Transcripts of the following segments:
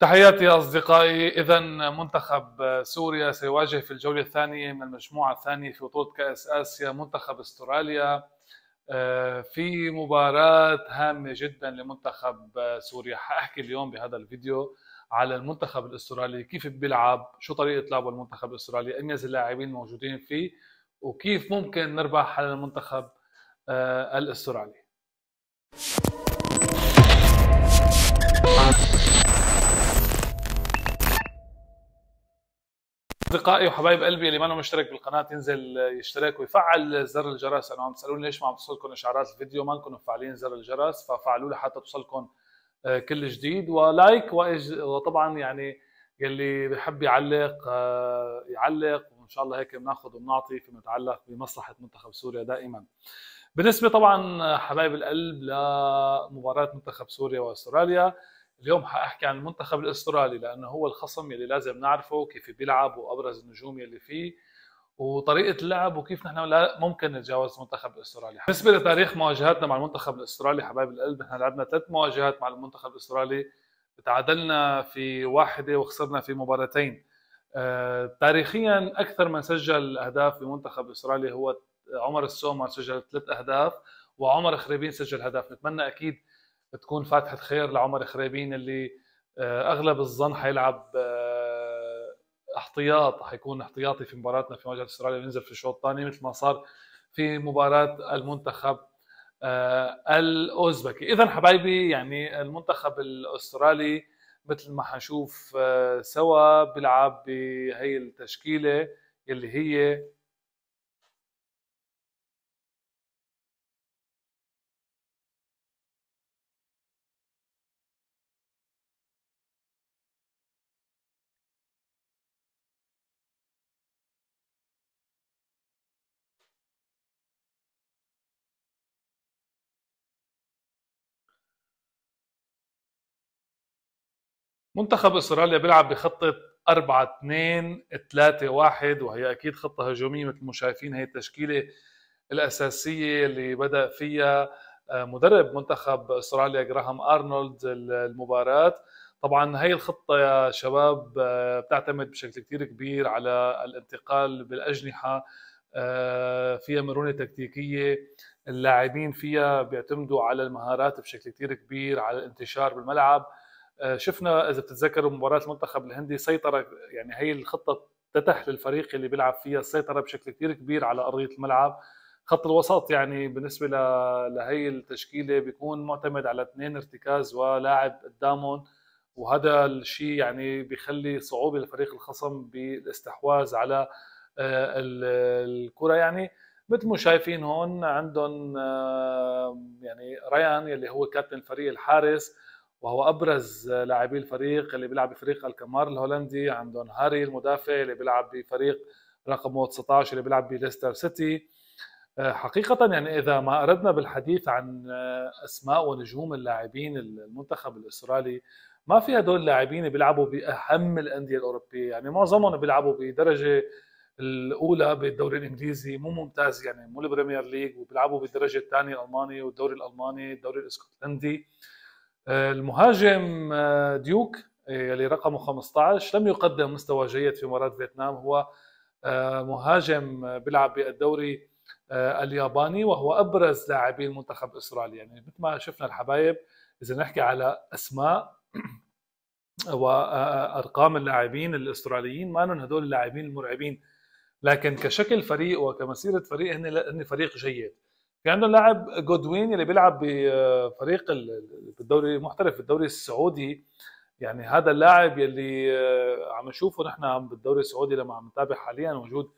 تحياتي يا أصدقائي إذا منتخب سوريا سيواجه في الجولة الثانية من المجموعة الثانية في بطولة كأس آسيا منتخب استراليا آه، في مباراة هامة جدا لمنتخب سوريا حأحكي اليوم بهذا الفيديو على المنتخب الاسترالي كيف بيلعب شو طريقة لعبه المنتخب الاسترالي أميز اللاعبين الموجودين فيه وكيف ممكن نربح على المنتخب آه، الاسترالي اصدقائي وحبايب قلبي اللي ما مشترك بالقناه ينزل يشترك ويفعل زر الجرس انا عم تسالوني ليش ما عم توصلكم اشعارات الفيديو ما لكم مفعلين زر الجرس ففعلوا لحتى توصلكم آه، كل جديد ولايك وطبعا يعني يلي بحب يعلق آه، يعلق وان شاء الله هيك بناخذ وبنعطي فيما يتعلق بمصلحه منتخب سوريا دائما. بالنسبه طبعا حبايب القلب لمباراه منتخب سوريا واستراليا اليوم حاحكي عن المنتخب الاسترالي لانه هو الخصم يلي لازم نعرفه كيف بيلعب وابرز النجوم يلي فيه وطريقه اللعب وكيف نحن لا ممكن نتجاوز المنتخب الاسترالي بالنسبه لتاريخ مواجهاتنا مع المنتخب الاسترالي حبايب القلب نحن لعبنا ثلاث مواجهات مع المنتخب الاسترالي تعادلنا في واحده وخسرنا في مباراتين آه، تاريخيا اكثر من سجل اهداف بمنتخب استرالي هو عمر السومر سجل ثلاث اهداف وعمر خريبين سجل هدف نتمنى اكيد تكون فاتحه خير لعمر خريبين اللي آه، اغلب الظن حيلعب آه، احتياط حيكون احتياطي في مباراتنا في مواجهه استراليا وينزل في الشوط الثاني مثل ما صار في مباراه المنتخب آه، الاوزبكي اذا حبايبي يعني المنتخب الاسترالي مثل ما حنشوف سوا بيلعب بهي التشكيله اللي هي منتخب استراليا بيلعب بخطه 4 2 3 1 وهي اكيد خطه هجوميه مثل ما شايفين هي التشكيله الاساسيه اللي بدا فيها آه، مدرب منتخب استراليا جراهام ارنولد المباراه طبعا هي الخطه يا شباب آه، بتعتمد بشكل كثير كبير على الانتقال بالاجنحه آه، فيها مرونه تكتيكيه اللاعبين فيها بيعتمدوا على المهارات بشكل كثير كبير على الانتشار بالملعب آه، شفنا اذا بتتذكروا مباراه المنتخب الهندي سيطره يعني هي الخطه اتتح للفريق اللي بيلعب فيها السيطره بشكل كثير كبير على ارضيه الملعب خط الوسط يعني بالنسبه لهي التشكيله بيكون معتمد على اثنين ارتكاز ولاعب قدامهم وهذا الشيء يعني بيخلي صعوبه لفريق الخصم بالاستحواذ على آه، الكره يعني مثل ما شايفين هون عندهم يعني ريان يلي هو كابتن الفريق الحارس وهو ابرز لاعبي الفريق اللي بيلعب بفريق الكمار الهولندي عندهم هاري المدافع اللي بيلعب بفريق رقمه 19 اللي بيلعب بليستر سيتي آه، حقيقة يعني إذا ما أردنا بالحديث عن آه، أسماء ونجوم اللاعبين المنتخب الإسرائيلي ما في هدول اللاعبين بيلعبوا بأهم الأندية الأوروبية يعني معظمهم بيلعبوا بدرجة الأولى بالدوري الإنجليزي مو ممتاز يعني مو البريمير ليج وبيلعبوا بالدرجة الثانية الألمانية والدوري الألماني الدوري الإسكتلندي المهاجم آه، ديوك آه، يلي رقمه 15 لم يقدم مستوى جيد في مباراة فيتنام هو آه، مهاجم بيلعب بالدوري الياباني وهو ابرز لاعبي المنتخب الاسترالي يعني مثل ما شفنا الحبايب اذا نحكي على اسماء وارقام اللاعبين الاستراليين ما هدول اللاعبين المرعبين لكن كشكل فريق وكمسيره فريق هن فريق جيد في عندهم لاعب جودوين اللي بيلعب بفريق بالدوري المحترف بالدوري السعودي يعني هذا اللاعب يلي آه، عم نشوفه نحن بالدوري السعودي لما عم نتابع حاليا وجود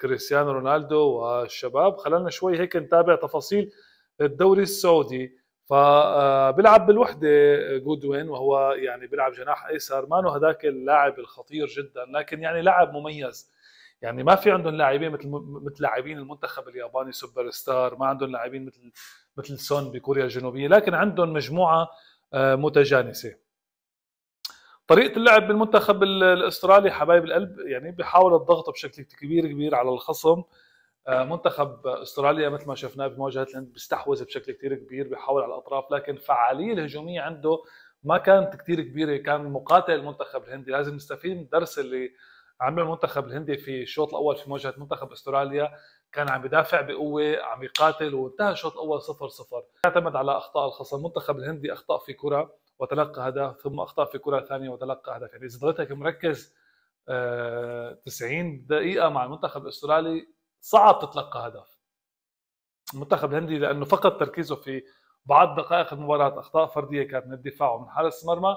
كريستيانو رونالدو والشباب خلينا شوي هيك نتابع تفاصيل الدوري السعودي فبيلعب آه، بالوحدة جودوين وهو يعني بيلعب جناح ايسر ما هذاك اللاعب الخطير جدا لكن يعني لاعب مميز يعني ما في عندهم لاعبين مثل مثل لاعبين المنتخب الياباني سوبر ستار ما عندهم لاعبين مثل مثل سون بكوريا الجنوبيه لكن عندهم مجموعه آه، متجانسه طريقه اللعب بالمنتخب الاسترالي حبايب القلب يعني بيحاول الضغط بشكل كبير كبير على الخصم آه، منتخب استراليا مثل ما شفناه بمواجهه الهند بيستحوذ بشكل كثير كبير بيحاول على الاطراف لكن فعاليه الهجوميه عنده ما كانت كثير كبيره كان مقاتل المنتخب الهندي لازم نستفيد من الدرس اللي عمل المنتخب الهندي في الشوط الاول في مواجهه منتخب استراليا كان عم يدافع بقوه عم يقاتل وانتهى الشوط الاول 0 0 اعتمد على اخطاء الخصم المنتخب الهندي اخطا في كره وتلقى هدف ثم اخطا في كره ثانيه وتلقى هدف يعني اذا ضليتك مركز 90 آه، دقيقه مع المنتخب الاسترالي صعب تتلقى هدف المنتخب الهندي لانه فقد تركيزه في بعض دقائق المباراه اخطاء فرديه كانت من الدفاع ومن حارس مرمى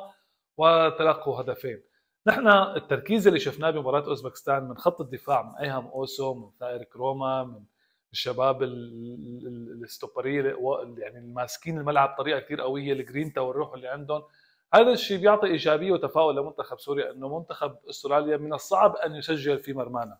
وتلقوا هدفين نحن التركيز اللي شفناه بمباراه اوزبكستان من خط الدفاع من ايهم اوسو من ثائر كروما من الشباب الاستوبريه يعني الماسكين الملعب بطريقه كثير قويه الجرينتا والروح اللي عندهم هذا الشيء بيعطي ايجابيه وتفاؤل لمنتخب سوريا انه منتخب استراليا من الصعب ان يسجل في مرمانا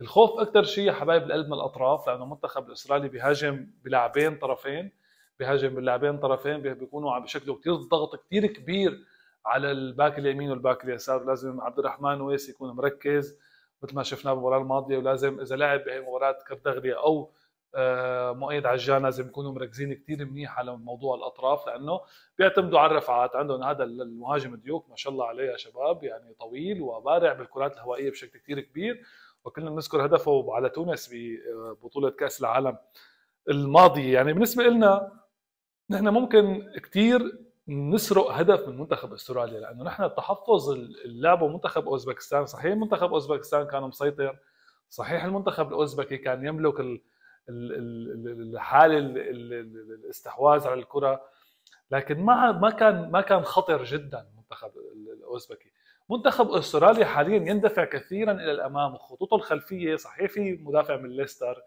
الخوف اكثر شيء يا حبايب القلب من الاطراف لانه المنتخب الاسترالي بيهاجم بلاعبين طرفين بيهاجم بلاعبين طرفين بيكونوا عم بشكلوا كثير ضغط كثير كبير على الباك اليمين والباك اليسار لازم عبد الرحمن ويس يكون مركز مثل ما شفناه بالمباراه الماضيه ولازم اذا لعب بهي المباراه كردغلية او آه، مؤيد عجان لازم يكونوا مركزين كثير منيح على موضوع الاطراف لانه بيعتمدوا على الرفعات عندهم هذا المهاجم ديوك ما شاء الله عليه يا شباب يعني طويل وبارع بالكرات الهوائيه بشكل كثير كبير وكلنا بنذكر هدفه على تونس ببطوله كاس العالم الماضيه يعني بالنسبه لنا نحن ممكن كثير نسرق هدف من منتخب استراليا لانه نحن التحفظ اللعب منتخب اوزبكستان صحيح منتخب اوزبكستان كان مسيطر صحيح المنتخب الاوزبكي كان يملك الحاله الاستحواذ على الكره لكن ما ما كان ما كان خطر جدا المنتخب الاوزبكي منتخب استراليا حاليا يندفع كثيرا الى الامام خطوطه الخلفيه صحيح في مدافع من ليستر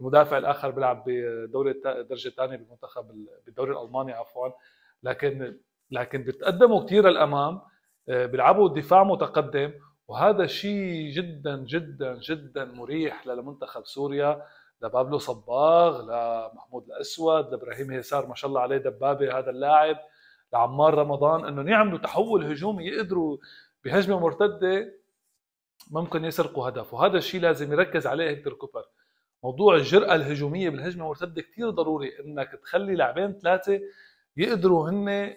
المدافع الاخر بيلعب بدوري الدرجه الثانيه بالمنتخب بالدوري الالماني عفوا لكن لكن بتقدموا كثير للامام آه، بيلعبوا دفاع متقدم وهذا شيء جدا جدا جدا مريح للمنتخب سوريا لبابلو صباغ لمحمود الاسود لابراهيم هيسار ما شاء الله عليه دبابه هذا اللاعب لعمار رمضان انهم يعملوا تحول هجومي يقدروا بهجمه مرتده ممكن يسرقوا هدف وهذا الشيء لازم يركز عليه هيكتور كوبر موضوع الجرأة الهجومية بالهجمة المرتدة كثير ضروري انك تخلي لاعبين ثلاثة يقدروا هن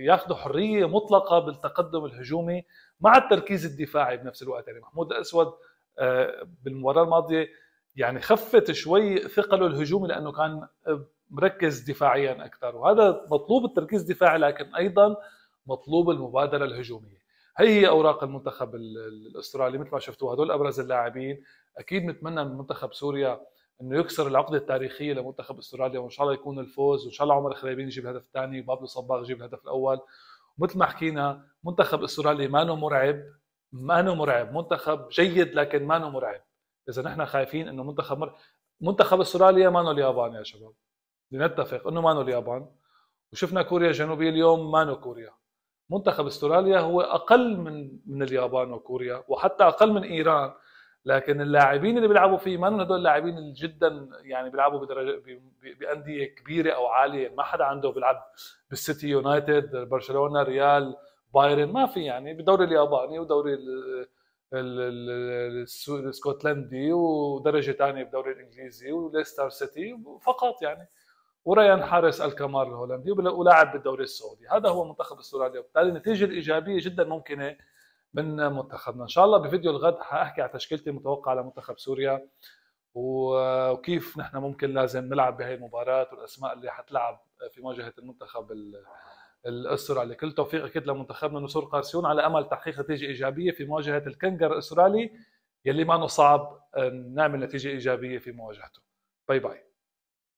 ياخذوا حريه مطلقه بالتقدم الهجومي مع التركيز الدفاعي بنفس الوقت يعني محمود الاسود بالمباراه الماضيه يعني خفت شوي ثقله الهجومي لانه كان مركز دفاعيا اكثر وهذا مطلوب التركيز الدفاعي لكن ايضا مطلوب المبادره الهجوميه هي هي اوراق المنتخب الاسترالي مثل ما شفتوا هدول ابرز اللاعبين اكيد نتمنى من منتخب سوريا انه يكسر العقده التاريخيه لمنتخب استراليا وان شاء الله يكون الفوز وان شاء الله عمر خريبين يجيب الهدف الثاني وبابلو صباغ يجيب الهدف الاول ومثل ما حكينا منتخب استراليا ما انه مرعب ما انه مرعب منتخب جيد لكن ما انه مرعب اذا نحن خايفين انه منتخب مر... منتخب استراليا ما انه اليابان يا شباب لنتفق انه ما انه اليابان وشفنا كوريا الجنوبيه اليوم ما انه كوريا منتخب استراليا هو اقل من من اليابان وكوريا وحتى اقل من ايران لكن اللاعبين اللي بيلعبوا فيه ما هدول اللاعبين اللي جدا يعني بيلعبوا بدرجه بانديه كبيره او عاليه ما حدا عنده بيلعب بالسيتي يونايتد برشلونه ريال بايرن ما في يعني بالدوري الياباني ودوري الاسكتلندي ودرجه ثانيه بالدوري الانجليزي وليستر سيتي فقط يعني وريان حارس الكمار الهولندي ولاعب بالدوري السعودي هذا هو منتخب استراليا وبالتالي النتيجه الايجابيه جدا ممكنه من منتخبنا ان شاء الله بفيديو الغد حاحكي على تشكيلتي المتوقعه لمنتخب سوريا وكيف نحن ممكن لازم نلعب بهي المباراه والاسماء اللي حتلعب في مواجهه المنتخب الاسترالي كل توفيق اكيد لمنتخبنا نصور قارسيون على امل تحقيق نتيجه ايجابيه في مواجهه الكنجر الاسترالي يلي ما صعب آه، نعمل نتيجه ايجابيه في مواجهته باي باي